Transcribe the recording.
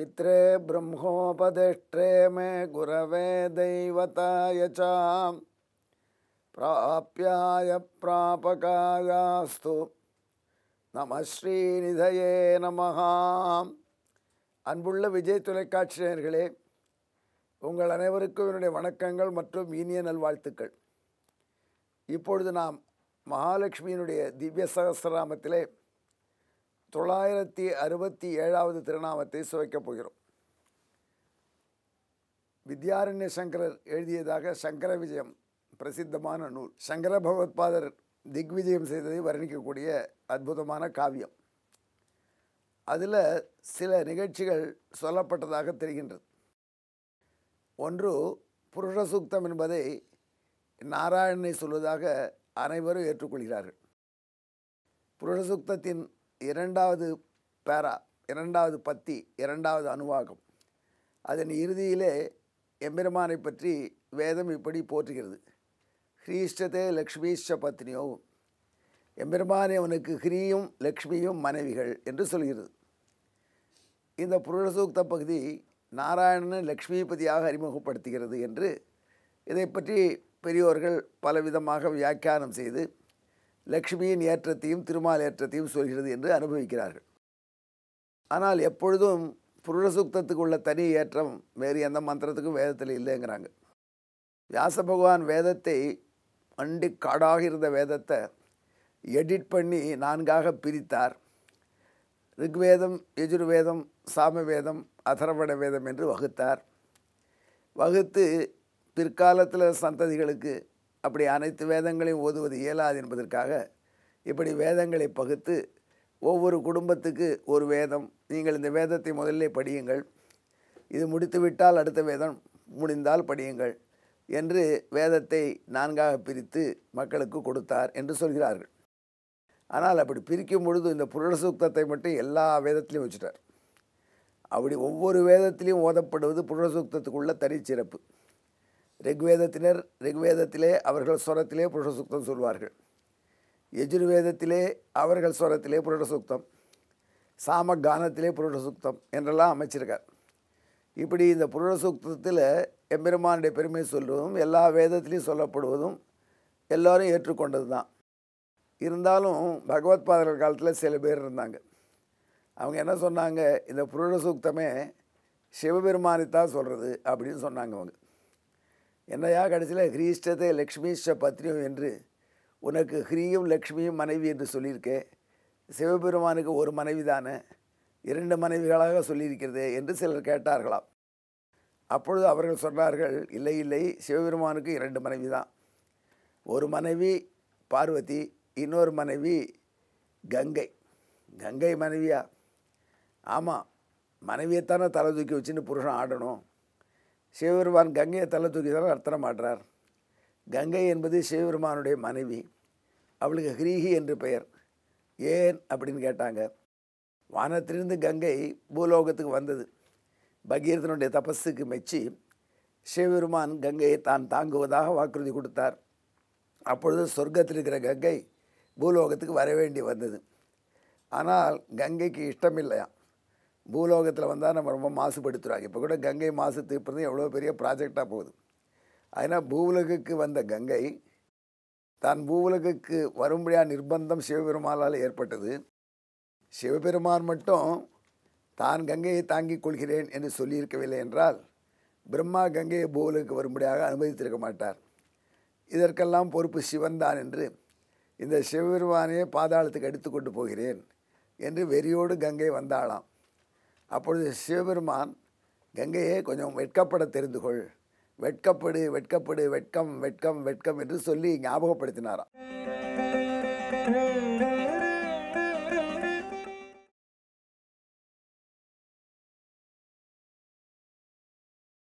பித்ரே ब्रह्मोपदिष्ट्रे मे குரவே दैवताय च प्राप्याय प्रापकायास्तु நம அன்புள்ள விஜய் தொலைக்காட்சி நேர்களே உங்கள் அனைவருக்கும் என்னுடைய வணக்கங்கள் மற்றும் இனிய நல்வாழ்த்துக்கள் இப்பொழுது நாம் மகாலட்சுமியினுடைய திவ்ய சகசிரநாமத்திலே தொள்ளாயிரத்தி அறுபத்தி ஏழாவது திருநாமத்தை சுவைக்கப் போகிறோம் வித்யாரண்ய சங்கரர் எழுதியதாக சங்கர விஜயம் பிரசித்தமான நூல் சங்கர பகவத்பாதர் திக்விஜயம் செய்ததை வர்ணிக்கக்கூடிய அற்புதமான காவியம் அதில் சில நிகழ்ச்சிகள் சொல்லப்பட்டதாக தெரிகின்றது ஒன்று புருஷ சூக்தம் என்பதை நாராயணனை சொல்வதாக அனைவரும் ஏற்றுக்கொள்கிறார்கள் புருஷ சூக்தத்தின் இரண்டாவது பேரா இரண்டாவது பத்தி இரண்டாவது அணுவாகும் அதன் இறுதியிலே எம்பெருமானை பற்றி வேதம் இப்படி போற்றுகிறது ஹ்ரீஷ்டதே லக்ஷ்மீஷ பத்னியோ எம்பெருமானே அவனுக்கு ஹிரியும் லக்ஷ்மியும் மனைவிகள் என்று சொல்கிறது இந்த புருஷசூக்த பகுதி நாராயணன் லக்ஷ்மிபதியாக அறிமுகப்படுத்துகிறது என்று இதை பற்றி பெரியோர்கள் பலவிதமாக வியாக்கியானம் செய்து லக்ஷ்மியின் ஏற்றத்தையும் திருமால் ஏற்றத்தையும் சொல்கிறது என்று அனுபவிக்கிறார்கள் ஆனால் எப்பொழுதும் புருஷசூக்தத்துக்கு உள்ள தனி ஏற்றம் வேறு எந்த மந்திரத்துக்கும் வேதத்தில் இல்லைங்கிறாங்க வியாச பகவான் வேதத்தை அண்டி காடாக இருந்த வேதத்தை எடிட் பண்ணி நான்காக பிரித்தார் ரிக்வேதம் யஜுர்வேதம் சாமவேதம் அதரவண வேதம் என்று வகுத்தார் வகுத்து பிற்காலத்தில் சந்ததிகளுக்கு அப்படி அனைத்து வேதங்களையும் ஓதுவது இயலாது என்பதற்காக இப்படி வேதங்களை பகுத்து ஒவ்வொரு குடும்பத்துக்கு ஒரு வேதம் நீங்கள் இந்த வேதத்தை முதல்ல படியுங்கள் இது முடித்துவிட்டால் அடுத்த வேதம் முடிந்தால் படியுங்கள் என்று வேதத்தை நான்காக பிரித்து மக்களுக்கு கொடுத்தார் என்று சொல்கிறார்கள் ஆனால் அப்படி பிரிக்கும் பொழுது இந்த புருட சூக்தத்தை மட்டும் எல்லா வேதத்திலையும் வச்சுட்டார் அப்படி ஒவ்வொரு வேதத்திலையும் ஓதப்படுவது புருட சூக்தத்துக்குள்ள தனிச்சிறப்பு ரிக்வேதத்தினர் ரிக்வேதத்திலே அவர்கள் ஸ்வரத்திலே புருஷ சுத்தம் சொல்வார்கள் யஜுர்வேதத்திலே அவர்கள் ஸ்வரத்திலே புருட சுத்தம் சாம கானத்திலே புருஷ சுத்தம் என்றெல்லாம் அமைச்சிருக்கார் இப்படி இந்த புருட சுத்தத்தில் எம்பெருமானுடைய பெருமை சொல்வதும் எல்லா வேதத்திலையும் சொல்லப்படுவதும் எல்லோரும் ஏற்றுக்கொண்டது தான் இருந்தாலும் பகவத் பாதர் காலத்தில் சில பேர் இருந்தாங்க அவங்க என்ன சொன்னாங்க இந்த புருட சூக்தமே சிவபெருமானைத்தான் சொல்கிறது அப்படின்னு சொன்னாங்க அவங்க என்னையா கடைசியில் ஹிரீஷ்டத்தை லக்ஷ்மிஷ்ட பத்ரியம் என்று உனக்கு ஹ்ரீயும் லக்ஷ்மியும் மனைவி என்று சொல்லியிருக்கேன் சிவபெருமானுக்கு ஒரு மனைவி தானே இரண்டு மனைவிகளாக சொல்லியிருக்கிறது என்று சிலர் கேட்டார்களாம் அப்பொழுது அவர்கள் சொன்னார்கள் இல்லை இல்லை சிவபெருமானுக்கு இரண்டு மனைவி தான் ஒரு மனைவி பார்வதி இன்னொரு மனைவி கங்கை கங்கை மனைவியா ஆமாம் மனைவியைத்தானே தலை தூக்கி வச்சுன்னு புருஷன் ஆடணும் சிவபெருமான் கங்கையை தலை தூக்கி தான் நர்த்தனம் ஆடுறார் கங்கை என்பது சிவபெருமானுடைய மனைவி அவளுக்கு ஹிரீஹி என்று பெயர் ஏன் அப்படின்னு கேட்டாங்க வானத்திலிருந்து கங்கை பூலோகத்துக்கு வந்தது பகீரதனுடைய தபஸுக்கு மெச்சி சிவபெருமான் கங்கையை தான் தாங்குவதாக வாக்குறுதி கொடுத்தார் அப்பொழுது சொர்க்கத்தில் இருக்கிற கங்கை பூலோகத்துக்கு வர வேண்டி வந்தது ஆனால் கங்கைக்கு இஷ்டமில்லையா பூலோகத்தில் வந்தால் நம்ம ரொம்ப மாசுபடுத்துகிறாங்க இப்போ கூட கங்கை மாசு தீர்ப்பது எவ்வளோ பெரிய ப்ராஜெக்டாக போகுது அதனால் பூவுலகுக்கு வந்த கங்கை தான் பூவுலகுக்கு வரும்படியாக நிர்பந்தம் சிவபெருமானால் ஏற்பட்டது சிவபெருமான் மட்டும் தான் கங்கையை தாங்கிக் கொள்கிறேன் என்று சொல்லியிருக்கவில்லை என்றால் பிரம்மா கங்கையை பூவுலகுக்கு வரும்படியாக அனுமதித்திருக்க மாட்டார் இதற்கெல்லாம் பொறுப்பு சிவன் தான் என்று இந்த சிவபெருமானையே பாதாளத்துக்கு எடுத்து கொண்டு போகிறேன் என்று வெறியோடு கங்கை வந்தாளாம் அப்பொழுது சிவபெருமான் கங்கையே கொஞ்சம் வெட்கப்பட தெரிந்து கொள் வெட்கப்படு வெட்கப்படு வெட்கம் வெட்கம் வெட்கம் என்று சொல்லி ஞாபகப்படுத்தினாராம்